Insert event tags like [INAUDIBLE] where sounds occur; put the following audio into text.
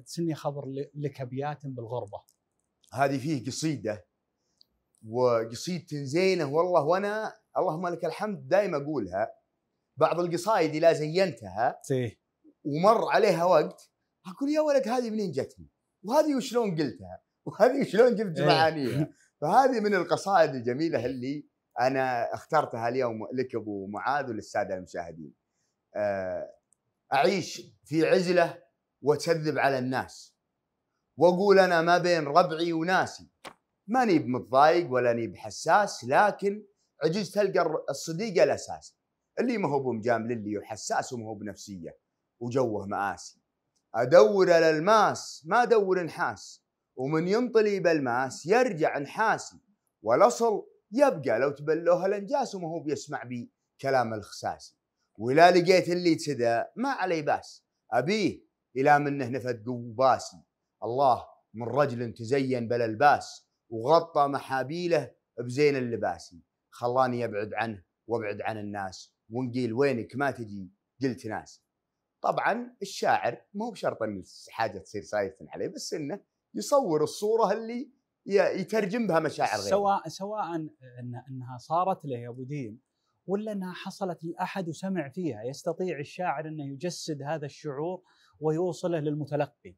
تسني خبر لك ابيات بالغربه هذه فيه قصيده وقصيدة زينه والله وانا اللهم لك الحمد دائما اقولها بعض القصايد اذا زينتها ومر عليها وقت اقول يا ولد هذه منين جتني؟ وهذه وشلون قلتها؟ وهذه شلون جبت إيه. معانيها؟ [LAUGHS] فهذه من القصائد الجميله اللي انا اخترتها اليوم لك ابو معاذ وللساده المشاهدين. آه، اعيش في عزله وتكذب على الناس واقول انا ما بين ربعي وناسي ماني بمتضايق ولا اني بحساس لكن عجز تلقى الصديق الاساسي اللي ما هو بمجامل اللي وحساس وما هو بنفسيه وجوه مآسي ادور على الماس ما ادور نحاس ومن ينطلي بالماس يرجع نحاسي والاصل يبقى لو تبلوها الانجاس وما هو بيسمع بي كلام الخساسي ولا لقيت اللي تدا ما علي باس ابيه إلى منه نفد قوباسي الله من رجل تزين بلا الباس وغطى محابيله بزين اللباسي خلاني أبعد عنه وأبعد عن الناس ونقيل وينك ما تجي قلت ناس طبعا الشاعر مو بشرط ان حاجه تصير سايفن عليه بس انه يصور الصوره اللي يترجم بها مشاعر غيره سواء سواء انها صارت له يا ابو دين ولا انها حصلت لاحد وسمع فيها يستطيع الشاعر انه يجسد هذا الشعور ويوصله للمتلقي